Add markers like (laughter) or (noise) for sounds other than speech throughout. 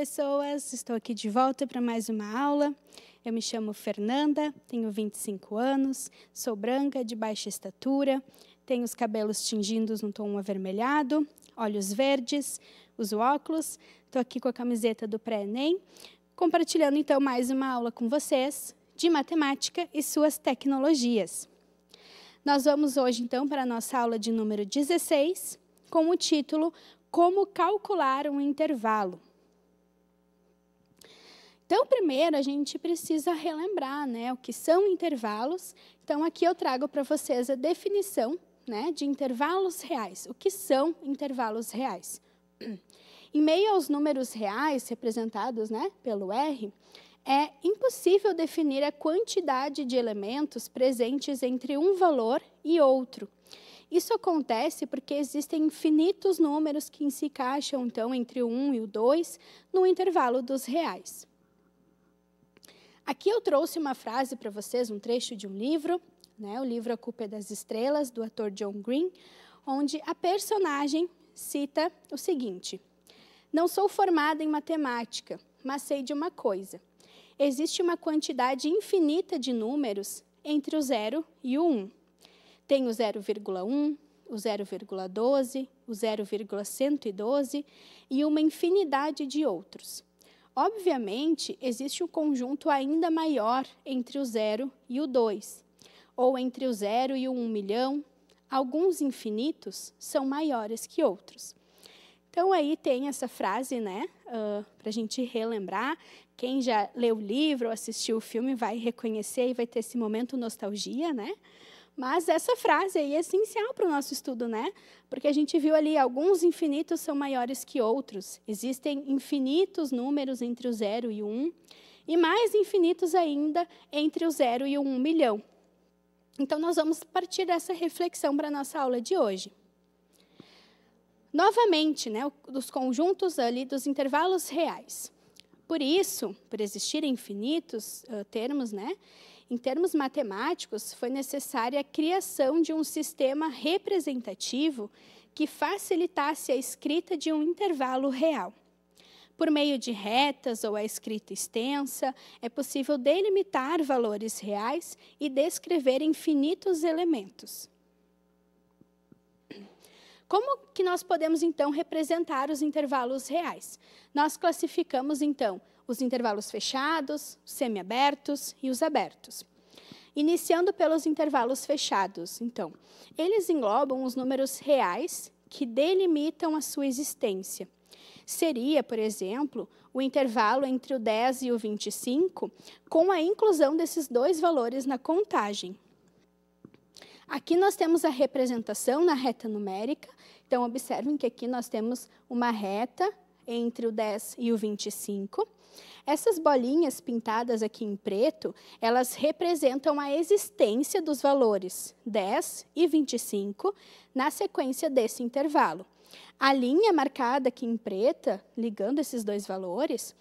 pessoas, estou aqui de volta para mais uma aula. Eu me chamo Fernanda, tenho 25 anos, sou branca, de baixa estatura, tenho os cabelos tingidos num tom avermelhado, olhos verdes, uso óculos, estou aqui com a camiseta do pré-ENEM, compartilhando então mais uma aula com vocês de matemática e suas tecnologias. Nós vamos hoje então para a nossa aula de número 16, com o título Como calcular um intervalo. Então, primeiro, a gente precisa relembrar né, o que são intervalos. Então, aqui eu trago para vocês a definição né, de intervalos reais. O que são intervalos reais? (clears throat) Em meio aos números reais representados né, pelo R, é impossível definir a quantidade de elementos presentes entre um valor e outro. Isso acontece porque existem infinitos números que se encaixam, então, entre o 1 e o 2 no intervalo dos reais. Aqui eu trouxe uma frase para vocês, um trecho de um livro, né? o livro A Culpa é das Estrelas, do ator John Green, onde a personagem cita o seguinte: Não sou formada em matemática, mas sei de uma coisa. Existe uma quantidade infinita de números entre o zero e o um. Tem o 0,1, o 0,12, o 0,112 e uma infinidade de outros. Obviamente, existe um conjunto ainda maior entre o zero e o dois, ou entre o zero e o um milhão. Alguns infinitos são maiores que outros. Então, aí tem essa frase, né? Uh, Para a gente relembrar. Quem já leu o livro ou assistiu o filme vai reconhecer e vai ter esse momento nostalgia, né? Mas essa frase aí é essencial para o nosso estudo, né? Porque a gente viu ali, alguns infinitos são maiores que outros. Existem infinitos números entre o zero e o um, e mais infinitos ainda entre o zero e o um milhão. Então, nós vamos partir dessa reflexão para a nossa aula de hoje. Novamente, né, os conjuntos ali dos intervalos reais. Por isso, por existirem infinitos uh, termos, né, em termos matemáticos, foi necessária a criação de um sistema representativo que facilitasse a escrita de um intervalo real. Por meio de retas ou a escrita extensa, é possível delimitar valores reais e descrever infinitos elementos. Como que nós podemos então representar os intervalos reais? Nós classificamos então os intervalos fechados, semiabertos e os abertos. Iniciando pelos intervalos fechados, então, eles englobam os números reais que delimitam a sua existência. Seria, por exemplo, o intervalo entre o 10 e o 25, com a inclusão desses dois valores na contagem. Aqui nós temos a representação na reta numérica, então observem que aqui nós temos uma reta entre o 10 e o 25. Essas bolinhas pintadas aqui em preto, elas representam a existência dos valores 10 e 25 na sequência desse intervalo. A linha marcada aqui em preta, ligando esses dois valores,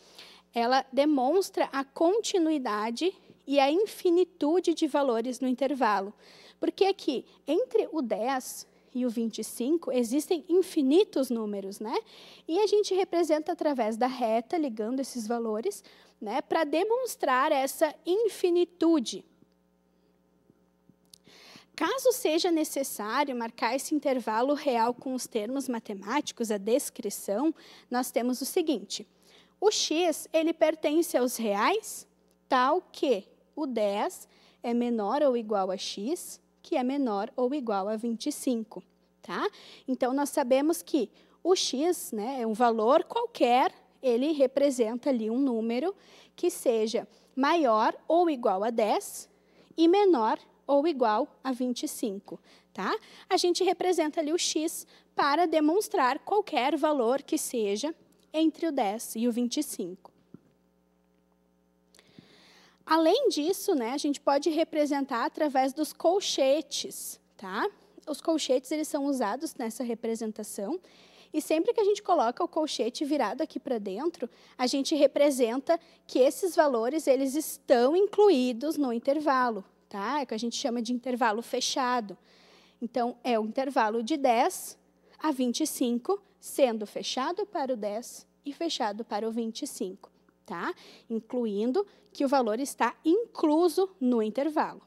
ela demonstra a continuidade e a infinitude de valores no intervalo. Porque aqui, entre o 10 e o 25, existem infinitos números, né? E a gente representa através da reta, ligando esses valores, né, para demonstrar essa infinitude. Caso seja necessário marcar esse intervalo real com os termos matemáticos, a descrição, nós temos o seguinte: o x ele pertence aos reais, tal que o 10 é menor ou igual a x, que é menor ou igual a 25, tá? Então, nós sabemos que o x né, é um valor qualquer, ele representa ali um número que seja maior ou igual a 10 e menor ou igual a 25, tá? A gente representa ali o x para demonstrar qualquer valor que seja entre o 10 e o 25. Além disso, né, a gente pode representar através dos colchetes, tá? Os colchetes eles são usados nessa representação e sempre que a gente coloca o colchete virado aqui para dentro, a gente representa que esses valores eles estão incluídos no intervalo, tá? É o que a gente chama de intervalo fechado. Então é o intervalo de 10 a 25, sendo fechado para o 10 e fechado para o 25. Tá? Incluindo que o valor está incluso no intervalo.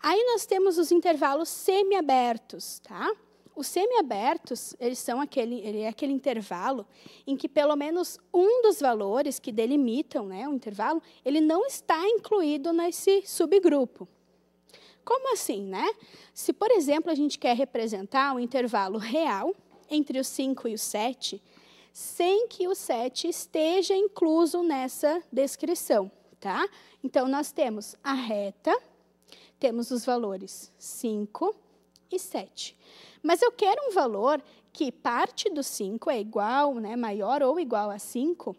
Aí nós temos os intervalos semiabertos, tá? Os semiabertos, eles são aquele, ele é aquele intervalo em que pelo menos um dos valores que delimitam né, o intervalo, ele não está incluído nesse subgrupo. Como assim, né? Se, por exemplo, a gente quer representar o um intervalo real entre o 5 e o 7, sem que o 7 esteja incluso nessa descrição, tá? Então, nós temos a reta, temos os valores 5 e 7. Mas eu quero um valor que parte do 5 é igual, né, maior ou igual a 5,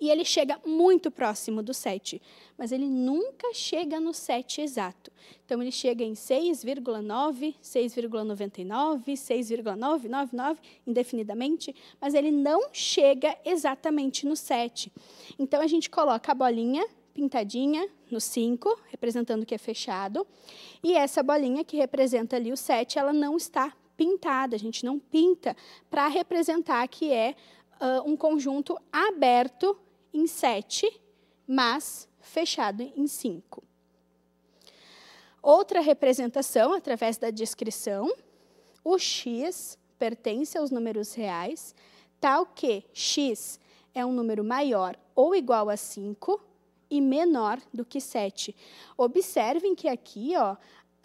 e ele chega muito próximo do 7, mas ele nunca chega no 7 exato. Então ele chega em 6,9, 6,99, 6,999 indefinidamente, mas ele não chega exatamente no 7. Então a gente coloca a bolinha pintadinha no 5, representando que é fechado, e essa bolinha que representa ali o 7, ela não está pintada, a gente não pinta para representar que é uh, um conjunto aberto em sete, mas fechado em cinco. Outra representação, através da descrição, o x pertence aos números reais, tal que x é um número maior ou igual a 5 e menor do que 7. Observem que aqui ó,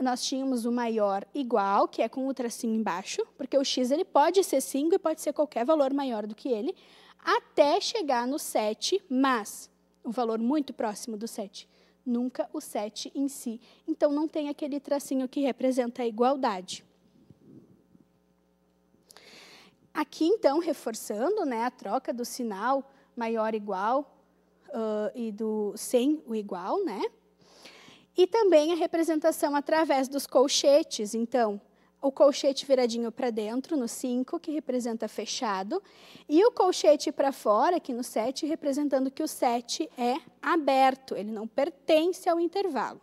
nós tínhamos o maior igual, que é com o tracinho embaixo, porque o x ele pode ser 5 e pode ser qualquer valor maior do que ele, até chegar no 7, mas um valor muito próximo do 7, nunca o 7 em si. Então, não tem aquele tracinho que representa a igualdade. Aqui, então, reforçando né, a troca do sinal maior igual uh, e do sem o igual, né? E também a representação através dos colchetes, então, o colchete viradinho para dentro, no 5, que representa fechado, e o colchete para fora, aqui no 7, representando que o 7 é aberto, ele não pertence ao intervalo.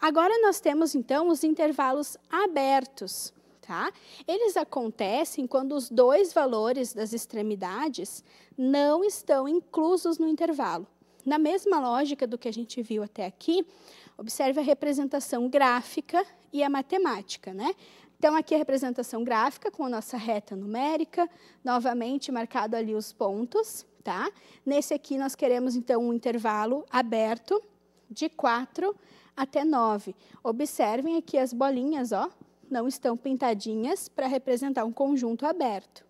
Agora nós temos, então, os intervalos abertos, tá? Eles acontecem quando os dois valores das extremidades não estão inclusos no intervalo. Na mesma lógica do que a gente viu até aqui, observe a representação gráfica e a matemática, né? Então, aqui a representação gráfica com a nossa reta numérica, novamente marcado ali os pontos, tá? Nesse aqui nós queremos, então, um intervalo aberto de 4 até 9. Observem aqui as bolinhas, ó, não estão pintadinhas para representar um conjunto aberto.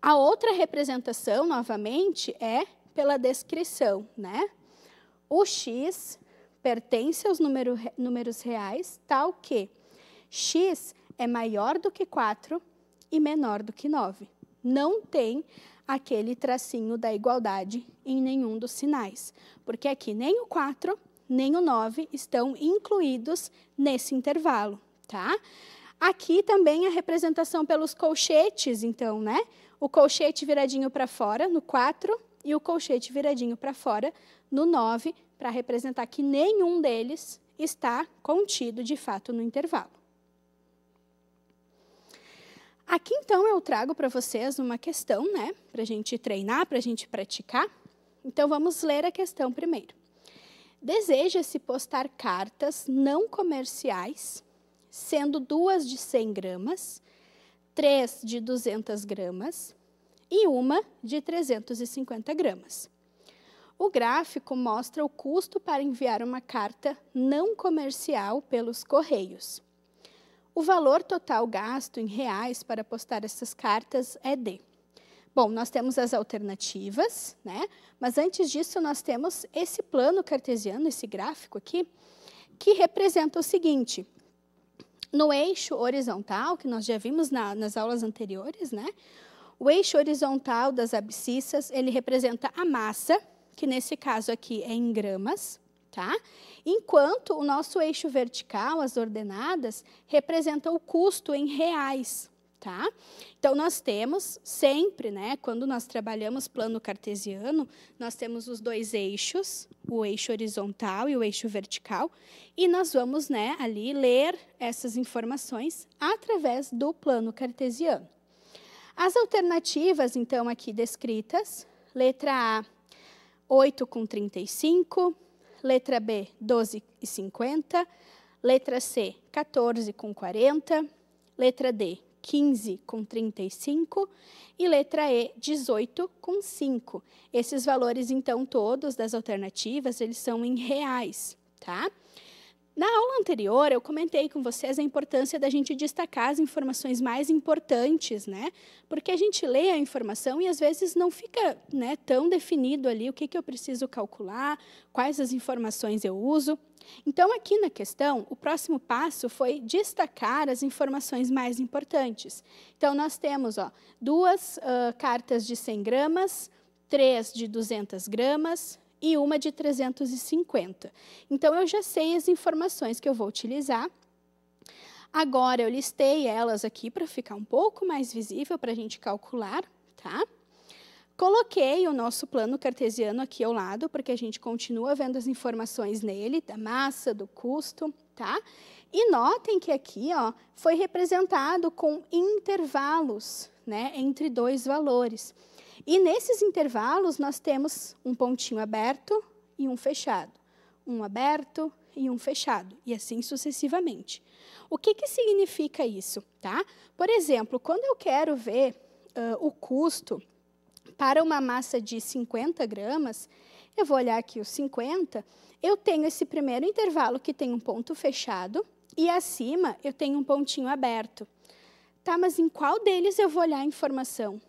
A outra representação, novamente, é pela descrição, né? O x pertence aos número, números reais, tal que x é maior do que 4 e menor do que 9. Não tem aquele tracinho da igualdade em nenhum dos sinais, porque aqui nem o 4 nem o 9 estão incluídos nesse intervalo, tá? Aqui também a representação pelos colchetes, então, né? O colchete viradinho para fora no 4 e o colchete viradinho para fora no 9, para representar que nenhum deles está contido de fato no intervalo. Aqui então eu trago para vocês uma questão, né, para a gente treinar, para a gente praticar. Então vamos ler a questão primeiro. Deseja-se postar cartas não comerciais, sendo duas de 100 gramas, três de 200 gramas, e uma de 350 gramas. O gráfico mostra o custo para enviar uma carta não comercial pelos correios. O valor total gasto em reais para postar essas cartas é de. Bom, nós temos as alternativas, né? Mas antes disso, nós temos esse plano cartesiano, esse gráfico aqui, que representa o seguinte: no eixo horizontal, que nós já vimos na, nas aulas anteriores, né? O eixo horizontal das abscissas, ele representa a massa, que nesse caso aqui é em gramas, tá? Enquanto o nosso eixo vertical, as ordenadas, representa o custo em reais, tá? Então nós temos sempre, né, quando nós trabalhamos plano cartesiano, nós temos os dois eixos, o eixo horizontal e o eixo vertical, e nós vamos, né, ali ler essas informações através do plano cartesiano. As alternativas, então, aqui descritas, letra A, 8 com 35, letra B, 12 e 50, letra C, 14 com 40, letra D, 15 com 35 e letra E, 18 com 5. Esses valores, então, todos das alternativas, eles são em reais, tá? Tá? Na aula anterior, eu comentei com vocês a importância da gente destacar as informações mais importantes, né? Porque a gente lê a informação e às vezes não fica né, tão definido ali o que, que eu preciso calcular, quais as informações eu uso. Então, aqui na questão, o próximo passo foi destacar as informações mais importantes. Então, nós temos ó, duas uh, cartas de 100 gramas, três de 200 gramas, e uma de 350. Então, eu já sei as informações que eu vou utilizar. Agora, eu listei elas aqui para ficar um pouco mais visível para a gente calcular, tá? Coloquei o nosso plano cartesiano aqui ao lado, porque a gente continua vendo as informações nele, da massa, do custo, tá? E notem que aqui, ó, foi representado com intervalos, né, entre dois valores. E nesses intervalos, nós temos um pontinho aberto e um fechado, um aberto e um fechado, e assim sucessivamente. O que, que significa isso? Tá? Por exemplo, quando eu quero ver uh, o custo para uma massa de 50 gramas, eu vou olhar aqui os 50, eu tenho esse primeiro intervalo que tem um ponto fechado, e acima eu tenho um pontinho aberto. Tá, mas em qual deles eu vou olhar a informação?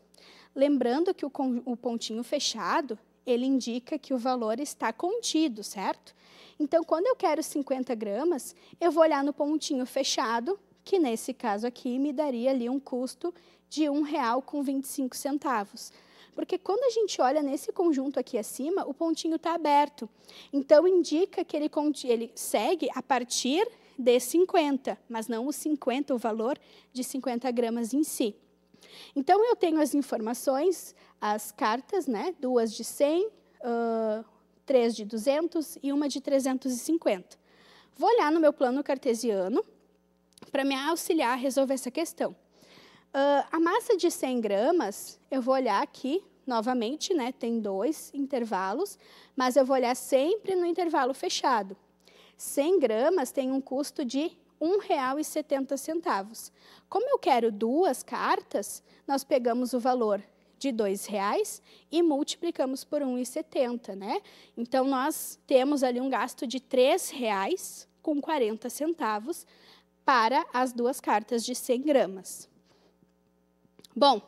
Lembrando que o, o pontinho fechado, ele indica que o valor está contido, certo? Então, quando eu quero 50 gramas, eu vou olhar no pontinho fechado, que nesse caso aqui me daria ali um custo de R$ 1,25. Porque quando a gente olha nesse conjunto aqui acima, o pontinho está aberto. Então, indica que ele, ele segue a partir de 50, mas não o 50, o valor de 50 gramas em si. Então, eu tenho as informações, as cartas, né? duas de 100, uh, três de 200 e uma de 350. Vou olhar no meu plano cartesiano para me auxiliar a resolver essa questão. Uh, a massa de 100 gramas, eu vou olhar aqui, novamente, né, tem dois intervalos, mas eu vou olhar sempre no intervalo fechado. 100 gramas tem um custo de R$ 1,70. Como eu quero duas cartas, nós pegamos o valor de R$ 2,00 e multiplicamos por R$ 1,70, né? Então, nós temos ali um gasto de R$ 3,40 para as duas cartas de 100 gramas. Bom,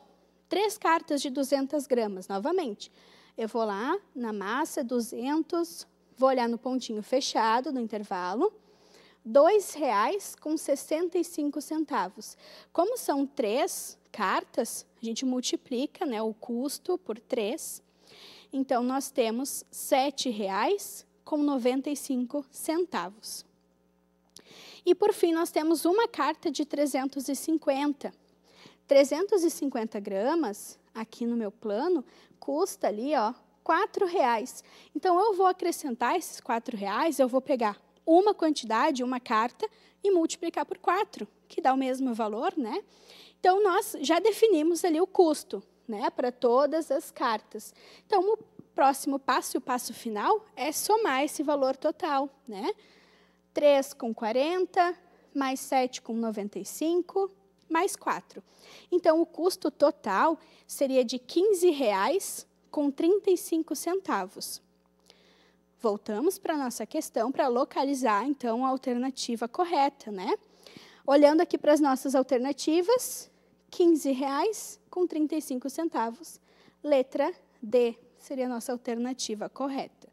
três cartas de 200 gramas, novamente. Eu vou lá na massa, 200, vou olhar no pontinho fechado, no intervalo, R$ 2,65. Como são três cartas, a gente multiplica né, o custo por três. Então, nós temos R$ 7,95. E, por fim, nós temos uma carta de 350. 350 gramas, aqui no meu plano, custa ali, ó, R$ 4,00. Então, eu vou acrescentar esses R$ 4,00, eu vou pegar uma quantidade, uma carta, e multiplicar por quatro, que dá o mesmo valor, né? Então, nós já definimos ali o custo, né, para todas as cartas. Então, o próximo passo, o passo final, é somar esse valor total, né? 3 com 40, mais 7 com 95, mais 4. Então, o custo total seria de R$ 15,35. Voltamos para a nossa questão para localizar, então, a alternativa correta, né? Olhando aqui para as nossas alternativas, R$ 15,35, letra D, seria a nossa alternativa correta.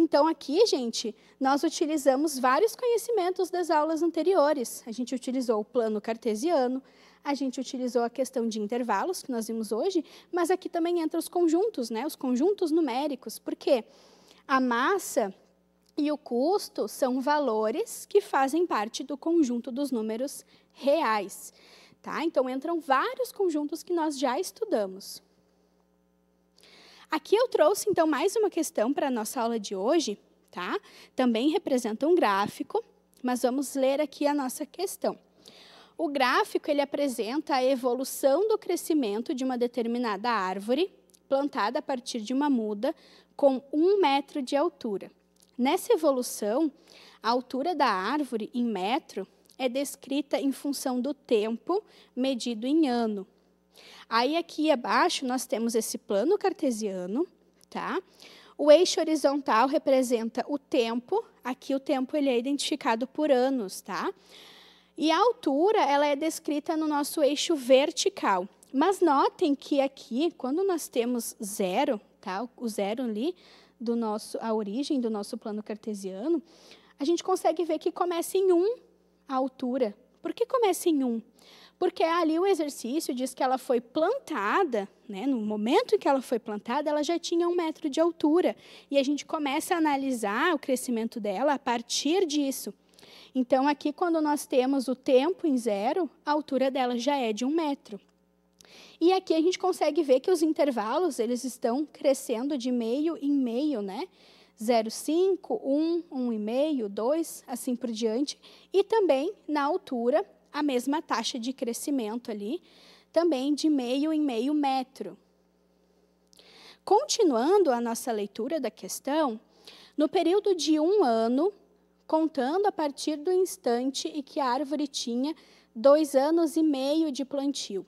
Então, aqui, gente, nós utilizamos vários conhecimentos das aulas anteriores. A gente utilizou o plano cartesiano, a gente utilizou a questão de intervalos, que nós vimos hoje, mas aqui também entra os conjuntos, né? Os conjuntos numéricos. Por quê? Porque a massa e o custo são valores que fazem parte do conjunto dos números reais. Tá? Então, entram vários conjuntos que nós já estudamos. Aqui eu trouxe, então, mais uma questão para a nossa aula de hoje. Tá? Também representa um gráfico, mas vamos ler aqui a nossa questão. O gráfico ele apresenta a evolução do crescimento de uma determinada árvore plantada a partir de uma muda com um metro de altura. Nessa evolução, a altura da árvore em metro é descrita em função do tempo medido em ano. Aí aqui abaixo nós temos esse plano cartesiano, tá? O eixo horizontal representa o tempo, aqui o tempo ele é identificado por anos, tá? E a altura, ela é descrita no nosso eixo vertical. Mas notem que aqui, quando nós temos zero, tá? O zero ali do nosso a origem do nosso plano cartesiano, a gente consegue ver que começa em um a altura. Por que começa em um? Porque ali o exercício diz que ela foi plantada, né? no momento em que ela foi plantada, ela já tinha um metro de altura. E a gente começa a analisar o crescimento dela a partir disso. Então, aqui, quando nós temos o tempo em zero, a altura dela já é de um metro. E aqui a gente consegue ver que os intervalos eles estão crescendo de meio em meio, né? 0,5, 1, 1,5, 2, assim por diante. E também na altura, a mesma taxa de crescimento ali, também de meio em meio metro. Continuando a nossa leitura da questão, no período de um ano, contando a partir do instante em que a árvore tinha dois anos e meio de plantio.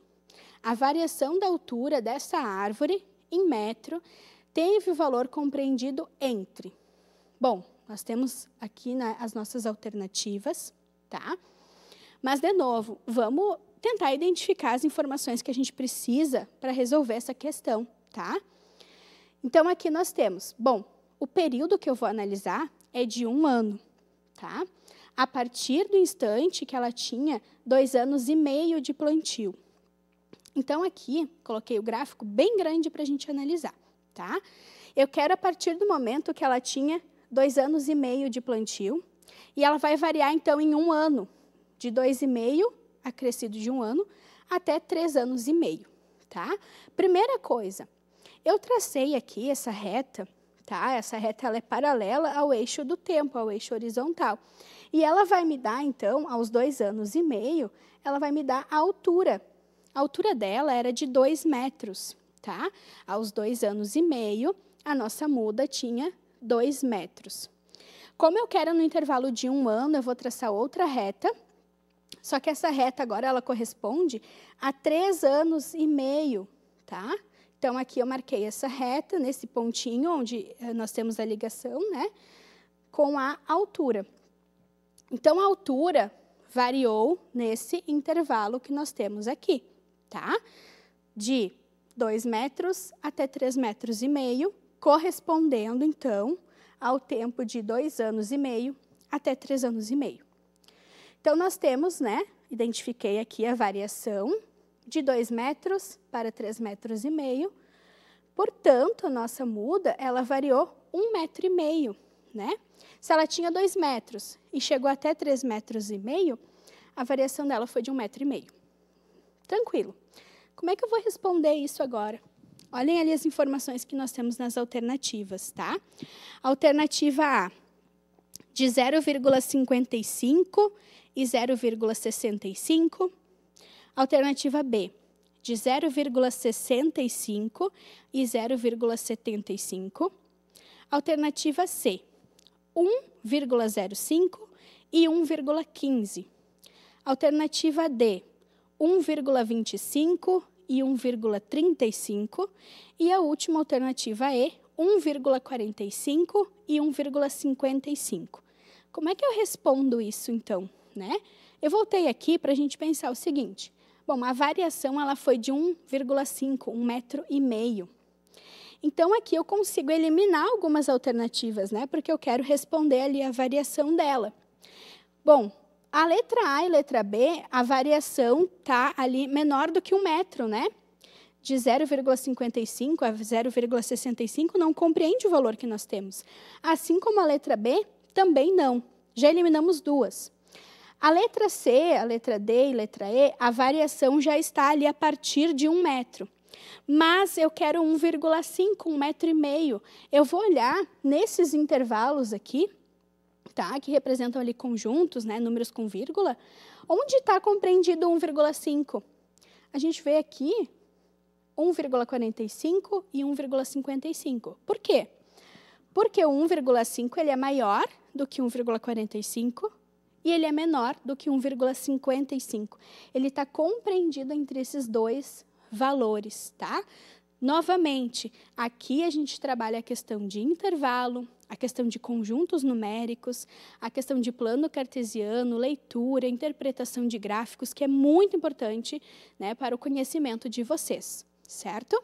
A variação da altura dessa árvore em metro teve o valor compreendido entre. Bom, nós temos aqui né, as nossas alternativas, tá? Mas, de novo, vamos tentar identificar as informações que a gente precisa para resolver essa questão, tá? Então, aqui nós temos, bom, o período que eu vou analisar é de um ano, tá? A partir do instante que ela tinha dois anos e meio de plantio. Então, aqui, coloquei o gráfico bem grande para a gente analisar, tá? Eu quero, a partir do momento que ela tinha dois anos e meio de plantio, e ela vai variar, então, em um ano, de dois e meio, acrescido de um ano, até três anos e meio, tá? Primeira coisa, eu tracei aqui essa reta, tá? Essa reta, ela é paralela ao eixo do tempo, ao eixo horizontal. E ela vai me dar, então, aos dois anos e meio, ela vai me dar a altura a altura dela era de 2 metros, tá? Aos dois anos e meio, a nossa muda tinha 2 metros. Como eu quero no intervalo de um ano, eu vou traçar outra reta, só que essa reta agora ela corresponde a 3 anos e meio, tá? Então, aqui eu marquei essa reta, nesse pontinho onde eh, nós temos a ligação, né? Com a altura. Então, a altura variou nesse intervalo que nós temos aqui tá? De 2 metros até 3 metros e meio, correspondendo, então, ao tempo de 2 anos e meio até 3 anos e meio. Então, nós temos, né, identifiquei aqui a variação de 2 metros para 3 metros e meio. Portanto, a nossa muda, ela variou 1 um metro e meio, né? Se ela tinha 2 metros e chegou até 3 metros e meio, a variação dela foi de 1 um metro e meio. Tranquilo. Como é que eu vou responder isso agora? Olhem ali as informações que nós temos nas alternativas, tá? Alternativa A, de 0,55 e 0,65. Alternativa B, de 0,65 e 0,75. Alternativa C, 1,05 e 1,15. Alternativa D, 1,25 e 1,35 e a última alternativa é E, 1,45 e 1,55. Como é que eu respondo isso então, né? Eu voltei aqui para a gente pensar o seguinte. Bom, a variação ela foi de 1,5, um metro e meio. Então aqui eu consigo eliminar algumas alternativas, né? Porque eu quero responder ali a variação dela. Bom, a letra A e letra B, a variação está ali menor do que um metro, né? De 0,55 a 0,65 não compreende o valor que nós temos. Assim como a letra B, também não. Já eliminamos duas. A letra C, a letra D e letra E, a variação já está ali a partir de um metro. Mas eu quero 1,5, um metro e meio. Eu vou olhar nesses intervalos aqui tá? que representam ali conjuntos, né, números com vírgula, onde está compreendido 1,5? A gente vê aqui 1,45 e 1,55. Por quê? Porque o 1,5 ele é maior do que 1,45 e ele é menor do que 1,55. Ele está compreendido entre esses dois valores, tá? Novamente, aqui a gente trabalha a questão de intervalo, a questão de conjuntos numéricos, a questão de plano cartesiano, leitura, interpretação de gráficos, que é muito importante né, para o conhecimento de vocês, certo?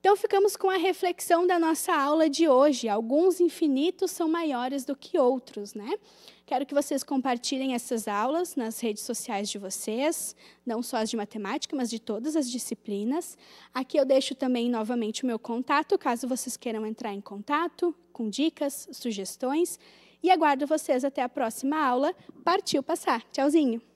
Então, ficamos com a reflexão da nossa aula de hoje. Alguns infinitos são maiores do que outros, né? Quero que vocês compartilhem essas aulas nas redes sociais de vocês, não só as de matemática, mas de todas as disciplinas. Aqui eu deixo também novamente o meu contato, caso vocês queiram entrar em contato com dicas, sugestões. E aguardo vocês até a próxima aula. Partiu passar. Tchauzinho!